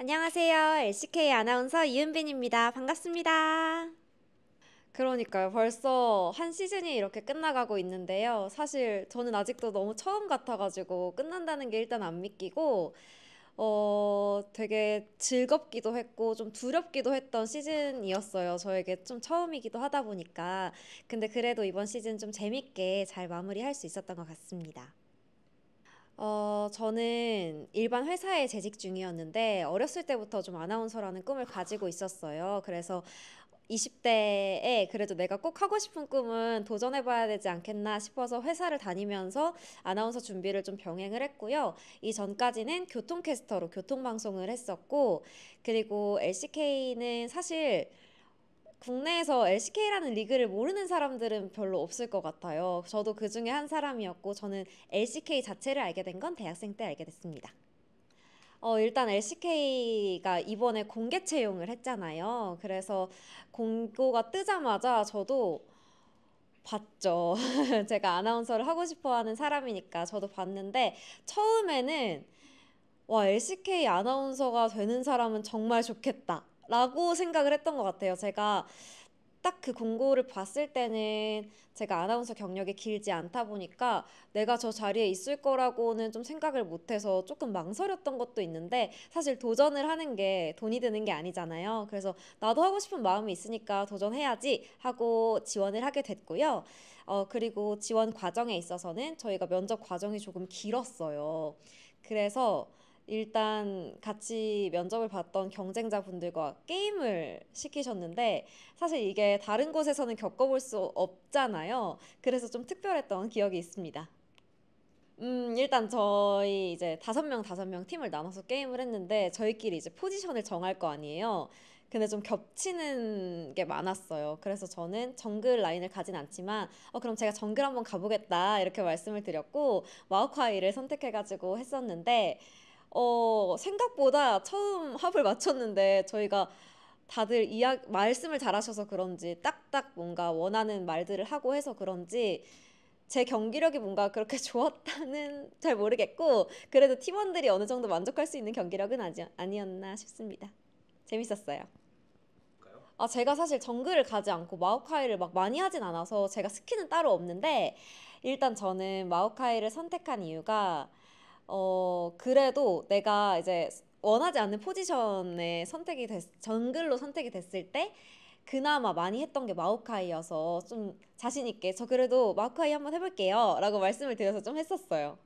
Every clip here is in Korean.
안녕하세요. LCK 아나운서 이은빈입니다. 반갑습니다. 그러니까요. 벌써 한 시즌이 이렇게 끝나가고 있는데요. 사실 저는 아직도 너무 처음 같아가지고 끝난다는 게 일단 안 믿기고, 어, 되게 즐겁기도 했고, 좀 두렵기도 했던 시즌이었어요. 저에게 좀 처음이기도 하다 보니까. 근데 그래도 이번 시즌 좀 재밌게 잘 마무리할 수 있었던 것 같습니다. 어, 저는 일반 회사에 재직 중이었는데 어렸을 때부터 좀 아나운서라는 꿈을 가지고 있었어요. 그래서 20대에 그래도 내가 꼭 하고 싶은 꿈은 도전해봐야 되지 않겠나 싶어서 회사를 다니면서 아나운서 준비를 좀 병행을 했고요. 이 전까지는 교통캐스터로 교통방송을 했었고, 그리고 LCK는 사실 국내에서 LCK라는 리그를 모르는 사람들은 별로 없을 것 같아요. 저도 그 중에 한 사람이었고 저는 LCK 자체를 알게 된 건 대학생 때 알게 됐습니다. 어, 일단 LCK가 이번에 공개 채용을 했잖아요. 그래서 공고가 뜨자마자 저도 봤죠. 제가 아나운서를 하고 싶어 하는 사람이니까 저도 봤는데 처음에는 와, LCK 아나운서가 되는 사람은 정말 좋겠다. 라고 생각을 했던 것 같아요. 제가 딱 그 공고를 봤을 때는 제가 아나운서 경력이 길지 않다 보니까 내가 저 자리에 있을 거라고는 좀 생각을 못해서 조금 망설였던 것도 있는데 사실 도전을 하는 게 돈이 드는 게 아니잖아요. 그래서 나도 하고 싶은 마음이 있으니까 도전해야지 하고 지원을 하게 됐고요. 어, 그리고 지원 과정에 있어서는 저희가 면접 과정이 조금 길었어요. 그래서 일단 같이 면접을 봤던 경쟁자분들과 게임을 시키셨는데 사실 이게 다른 곳에서는 겪어볼 수 없잖아요. 그래서 좀 특별했던 기억이 있습니다. 음, 일단 저희 이제 다섯 명 다섯 명 팀을 나눠서 게임을 했는데 저희끼리 이제 포지션을 정할 거 아니에요. 근데 좀 겹치는 게 많았어요. 그래서 저는 정글 라인을 가진 않지만, 어, 그럼 제가 정글 한번 가보겠다. 이렇게 말씀을 드렸고, 마우콰이를 선택해가지고 했었는데, 어, 생각보다 처음 합을 맞췄는데 저희가 다들 이야 말씀을 잘하셔서 그런지 딱딱 뭔가 원하는 말들을 하고 해서 그런지 제 경기력이 뭔가 그렇게 좋았다는 잘 모르겠고 그래도 팀원들이 어느 정도 만족할 수 있는 경기력은 아니, 아니었나 싶습니다. 재밌었어요. 아 제가 사실 정글을 가지 않고 마오카이를 막 많이 하진 않아서 제가 스킨은 따로 없는데 일단 저는 마오카이를 선택한 이유가 어 그래도 내가 이제 원하지 않는 포지션의 선택이 됐 정글로 선택이 됐을 때 그나마 많이 했던 게마우카이여서좀 자신 있게 저 그래도 마우카이 한번 해볼게요 라고 말씀을 드려서 좀 했었어요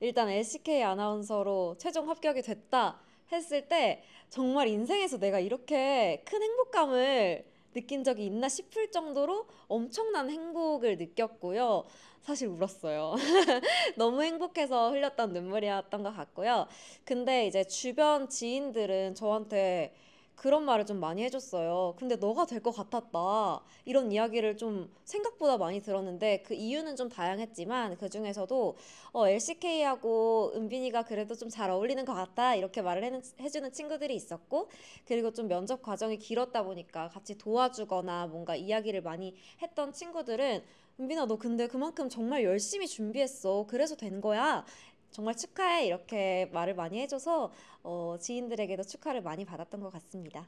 일단 LCK 아나운서로 최종 합격이 됐다 했을 때 정말 인생에서 내가 이렇게 큰 행복감을 느낀 적이 있나 싶을 정도로 엄청난 행복을 느꼈고요. 사실 울었어요. 너무 행복해서 흘렸던 눈물이었던 것 같고요. 근데 이제 주변 지인들은 저한테 그런 말을 좀 많이 해줬어요. 근데 너가 될 것 같았다. 이런 이야기를 좀 생각보다 많이 들었는데 그 이유는 좀 다양했지만 그 중에서도 어, LCK하고 은빈이가 그래도 좀 잘 어울리는 것 같다. 이렇게 말을 해는, 해주는 친구들이 있었고 그리고 좀 면접 과정이 길었다 보니까 같이 도와주거나 뭔가 이야기를 많이 했던 친구들은 은빈아 너 근데 그만큼 정말 열심히 준비했어. 그래서 된 거야. 정말 축하해 이렇게 말을 많이 해줘서 어, 지인들에게도 축하를 많이 받았던 것 같습니다.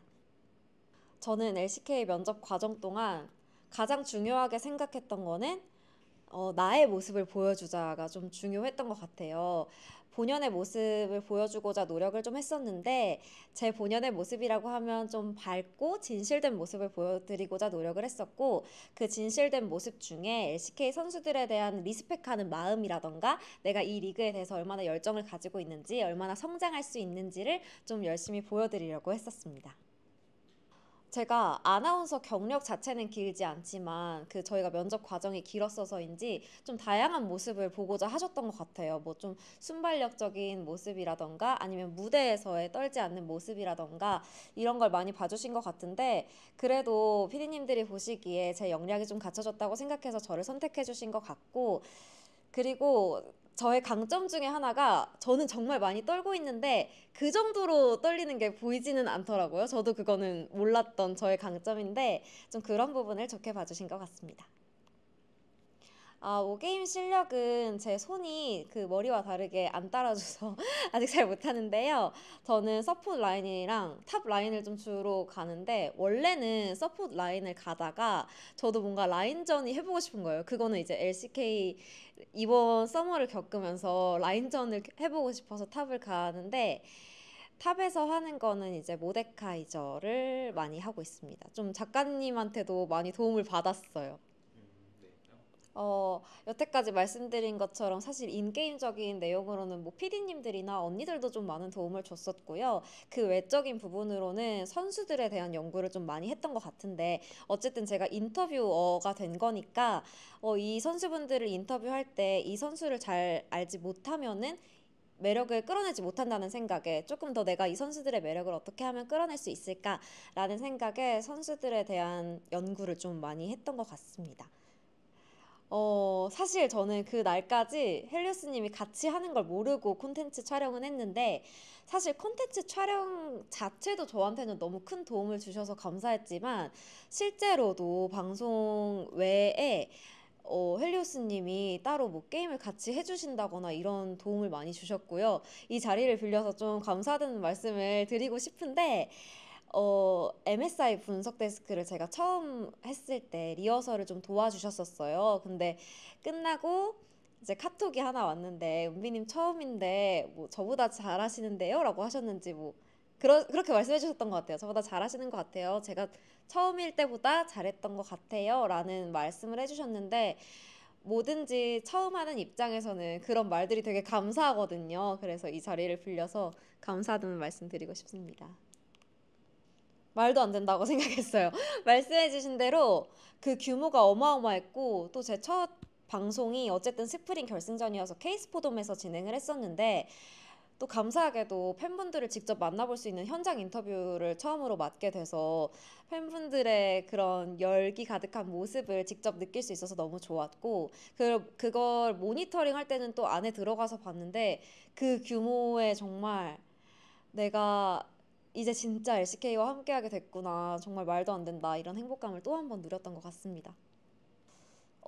저는 LCK 면접 과정 동안 가장 중요하게 생각했던 거는 어, 나의 모습을 보여주자가 좀 중요했던 것 같아요. 본연의 모습을 보여주고자 노력을 좀 했었는데 제 본연의 모습이라고 하면 좀 밝고 진실된 모습을 보여드리고자 노력을 했었고 그 진실된 모습 중에 LCK 선수들에 대한 리스펙하는 마음이라던가 내가 이 리그에 대해서 얼마나 열정을 가지고 있는지 얼마나 성장할 수 있는지를 좀 열심히 보여드리려고 했었습니다. 제가 아나운서 경력 자체는 길지 않지만 그 저희가 면접 과정이 길었어서인지 좀 다양한 모습을 보고자 하셨던 것 같아요. 뭐 좀 순발력적인 모습이라던가 아니면 무대에서의 떨지 않는 모습이라던가 이런 걸 많이 봐주신 것 같은데 그래도 피디님들이 보시기에 제 역량이 좀 갖춰졌다고 생각해서 저를 선택해 주신 것 같고 그리고 저의 강점 중에 하나가 저는 정말 많이 떨고 있는데 그 정도로 떨리는 게 보이지는 않더라고요. 저도 그거는 몰랐던 저의 강점인데 좀 그런 부분을 좋게 봐주신 것 같습니다. 아, 오게임 실력은 제 손이 그 머리와 다르게 안 따라줘서 아직 잘 못하는데요. 저는 서포트 라인이랑 탑 라인을 좀 주로 가는데 원래는 서포트 라인을 가다가 저도 뭔가 라인전이 해보고 싶은 거예요. 그거는 이제 LCK 이번 서머를 겪으면서 라인전을 해보고 싶어서 탑을 가는데 탑에서 하는 거는 이제 모데카이저를 많이 하고 있습니다. 좀 작가님한테도 많이 도움을 받았어요. 어, 여태까지 말씀드린 것처럼 사실 인게임적인 내용으로는 뭐 PD님들이나 언니들도 좀 많은 도움을 줬었고요. 그 외적인 부분으로는 선수들에 대한 연구를 좀 많이 했던 것 같은데 어쨌든 제가 인터뷰어가 된 거니까 어, 이 선수분들을 인터뷰할 때 이 선수를 잘 알지 못하면은 매력을 끌어내지 못한다는 생각에 조금 더 내가 이 선수들의 매력을 어떻게 하면 끌어낼 수 있을까라는 생각에 선수들에 대한 연구를 좀 많이 했던 것 같습니다. 어, 사실 저는 그 날까지 헬리우스님이 같이 하는 걸 모르고 콘텐츠 촬영은 했는데, 사실 콘텐츠 촬영 자체도 저한테는 너무 큰 도움을 주셔서 감사했지만, 실제로도 방송 외에 어, 헬리오스님이 따로 뭐 게임을 같이 해주신다거나 이런 도움을 많이 주셨고요. 이 자리를 빌려서 좀 감사하다는 말씀을 드리고 싶은데, 어, MSI 분석 데스크를 제가 처음 했을 때 리허설을 좀 도와주셨었어요. 근데 끝나고 이제 카톡이 하나 왔는데 은비님 처음인데 뭐 저보다 잘하시는데요라고 하셨는지 뭐 그러, 그렇게 말씀해 주셨던 것 같아요. 저보다 잘하시는 것 같아요. 제가 처음일 때보다 잘했던 것 같아요라는 말씀을 해주셨는데 뭐든지 처음 하는 입장에서는 그런 말들이 되게 감사하거든요. 그래서 이 자리를 빌려서 감사하다는 말씀 드리고 싶습니다. 말도 안 된다고 생각했어요. 말씀해주신 대로 그 규모가 어마어마했고 또 제 첫 방송이 어쨌든 스프링 결승전이어서 케이스포돔에서 진행을 했었는데 또 감사하게도 팬분들을 직접 만나볼 수 있는 현장 인터뷰를 처음으로 맡게 돼서 팬분들의 그런 열기 가득한 모습을 직접 느낄 수 있어서 너무 좋았고 그, 그걸 모니터링 할 때는 또 안에 들어가서 봤는데 그 규모의 정말 내가 이제 진짜 LCK와 함께하게 됐구나. 정말 말도 안 된다. 이런 행복감을 또 한 번 누렸던 것 같습니다.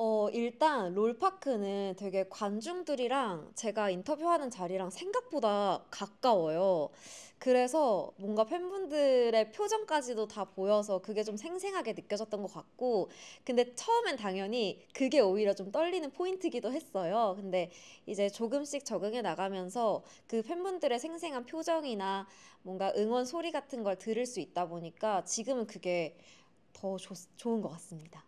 어, 일단 롤파크는 되게 관중들이랑 제가 인터뷰하는 자리랑 생각보다 가까워요. 그래서 뭔가 팬분들의 표정까지도 다 보여서 그게 좀 생생하게 느껴졌던 것 같고, 근데 처음엔 당연히 그게 오히려 좀 떨리는 포인트기도 했어요. 근데 이제 조금씩 적응해 나가면서 그 팬분들의 생생한 표정이나 뭔가 응원 소리 같은 걸 들을 수 있다 보니까 지금은 그게 더 좋, 좋은 것 같습니다.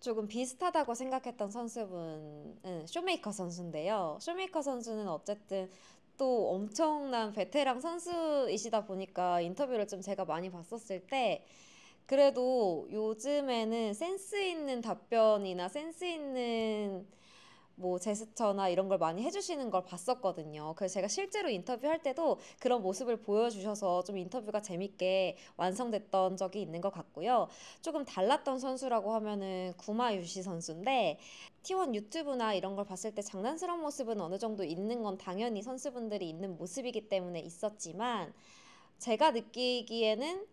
조금 비슷하다고 생각했던 선수분은 쇼메이커 선수인데요. 쇼메이커 선수는 어쨌든 또 엄청난 베테랑 선수이시다 보니까 인터뷰를 좀 제가 많이 봤었을 때 그래도 요즘에는 센스 있는 답변이나 센스 있는 뭐 제스처나 이런 걸 많이 해주시는 걸 봤었거든요. 그래서 제가 실제로 인터뷰할 때도 그런 모습을 보여주셔서 좀 인터뷰가 재밌게 완성됐던 적이 있는 것 같고요. 조금 달랐던 선수라고 하면은 구마유시 선수인데 T1 유튜브나 이런 걸 봤을 때 장난스러운 모습은 어느 정도 있는 건 당연히 선수분들이 있는 모습이기 때문에 있었지만 제가 느끼기에는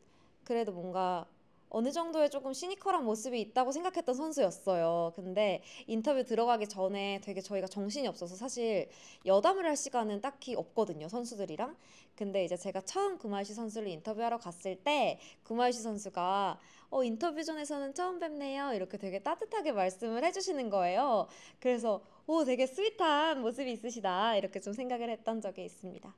그래도 뭔가 어느 정도의 조금 시니컬한 모습이 있다고 생각했던 선수였어요. 근데 인터뷰 들어가기 전에 되게 저희가 정신이 없어서 사실 여담을 할 시간은 딱히 없거든요. 선수들이랑. 근데 이제 제가 처음 구마유시 선수를 인터뷰하러 갔을 때 구마유시 선수가 어, 인터뷰 전에서는 처음 뵙네요. 이렇게 되게 따뜻하게 말씀을 해주시는 거예요. 그래서 오, 되게 스윗한 모습이 있으시다. 이렇게 좀 생각을 했던 적이 있습니다.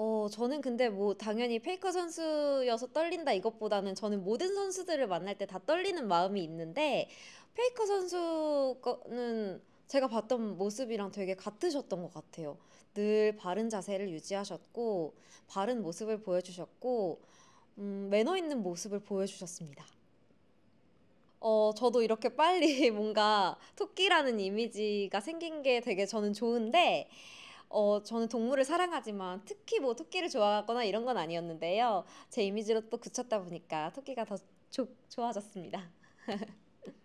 어, 저는 근데 뭐 당연히 페이커 선수여서 떨린다 이것보다는 저는 모든 선수들을 만날 때 다 떨리는 마음이 있는데 페이커 선수는 제가 봤던 모습이랑 되게 같으셨던 것 같아요. 늘 바른 자세를 유지하셨고 바른 모습을 보여주셨고 음, 매너 있는 모습을 보여주셨습니다. 어, 저도 이렇게 빨리 뭔가 토끼라는 이미지가 생긴 게 되게 저는 좋은데 어, 저는 동물을 사랑하지만 특히 뭐 토끼를 좋아하거나 이런 건 아니었는데요. 제 이미지로 또 굳혔다 보니까 토끼가 더 조, 좋아졌습니다.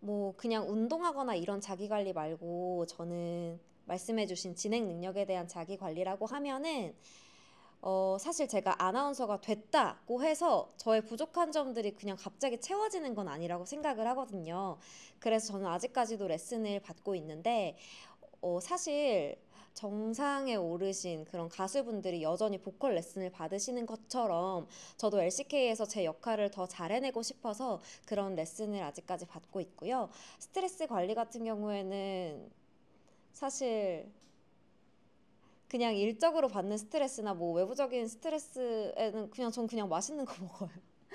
뭐 그냥 운동하거나 이런 자기 관리 말고 저는 말씀해주신 진행 능력에 대한 자기 관리라고 하면은 어, 사실 제가 아나운서가 됐다고 해서 저의 부족한 점들이 그냥 갑자기 채워지는 건 아니라고 생각을 하거든요. 그래서 저는 아직까지도 레슨을 받고 있는데, 어, 사실 정상에 오르신 그런 가수분들이 여전히 보컬 레슨을 받으시는 것처럼 저도 LCK에서 제 역할을 더 잘해내고 싶어서 그런 레슨을 아직까지 받고 있고요. 스트레스 관리 같은 경우에는 사실 그냥 일적으로 받는 스트레스나 뭐 외부적인 스트레스에는 그냥 전 그냥 맛있는 거 먹어요.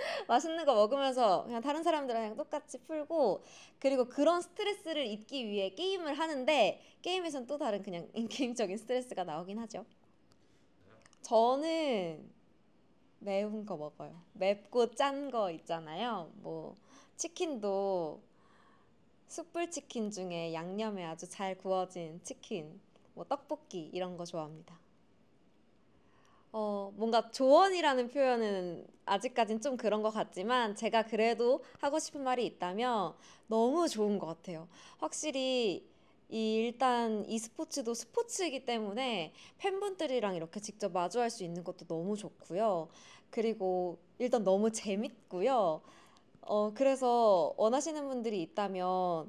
맛있는 거 먹으면서 그냥 다른 사람들이랑 똑같이 풀고 그리고 그런 스트레스를 잊기 위해 게임을 하는데 게임에선 또 다른 그냥 인게임적인 스트레스가 나오긴 하죠. 저는 매운 거 먹어요. 맵고 짠 거 있잖아요. 뭐 치킨도 숯불 치킨 중에 양념에 아주 잘 구워진 치킨, 뭐 떡볶이 이런 거 좋아합니다. 어, 뭔가 조언이라는 표현은 아직까진 좀 그런 것 같지만 제가 그래도 하고 싶은 말이 있다면 너무 좋은 것 같아요. 확실히 이 일단 이 스포츠도 스포츠이기 때문에 팬분들이랑 이렇게 직접 마주할 수 있는 것도 너무 좋고요. 그리고 일단 너무 재밌고요. 어, 그래서 원하시는 분들이 있다면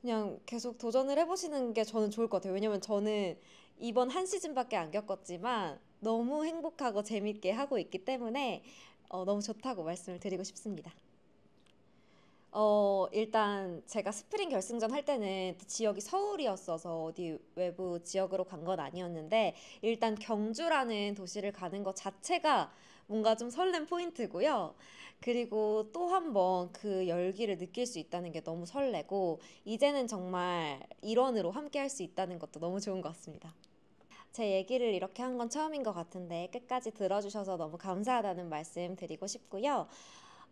그냥 계속 도전을 해보시는 게 저는 좋을 것 같아요. 왜냐면 저는 이번 한 시즌밖에 안 겪었지만 너무 행복하고 재밌게 하고 있기 때문에 어, 너무 좋다고 말씀을 드리고 싶습니다. 어, 일단 제가 스프링 결승전 할 때는 지역이 서울이었어서 어디 외부 지역으로 간 건 아니었는데 일단 경주라는 도시를 가는 것 자체가 뭔가 좀 설렘 포인트고요. 그리고 또 한번 그 열기를 느낄 수 있다는 게 너무 설레고 이제는 정말 일원으로 함께 할 수 있다는 것도 너무 좋은 것 같습니다. 제 얘기를 이렇게 한 건 처음인 것 같은데 끝까지 들어주셔서 너무 감사하다는 말씀 드리고 싶고요.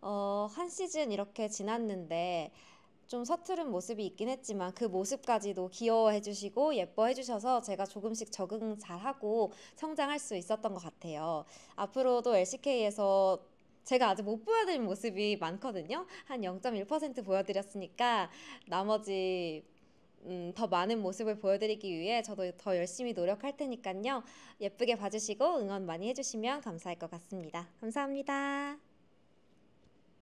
어, 한 시즌 이렇게 지났는데 좀 서투른 모습이 있긴 했지만 그 모습까지도 귀여워해 주시고 예뻐해 주셔서 제가 조금씩 적응 잘하고 성장할 수 있었던 것 같아요. 앞으로도 LCK에서 제가 아직 못 보여드린 모습이 많거든요. 한 0.1% 보여드렸으니까 나머지 음, 더 많은 모습을 보여드리기 위해 저도 더 열심히 노력할 테니까요. 예쁘게 봐주시고 응원 많이 해주시면 감사할 것 같습니다. 감사합니다.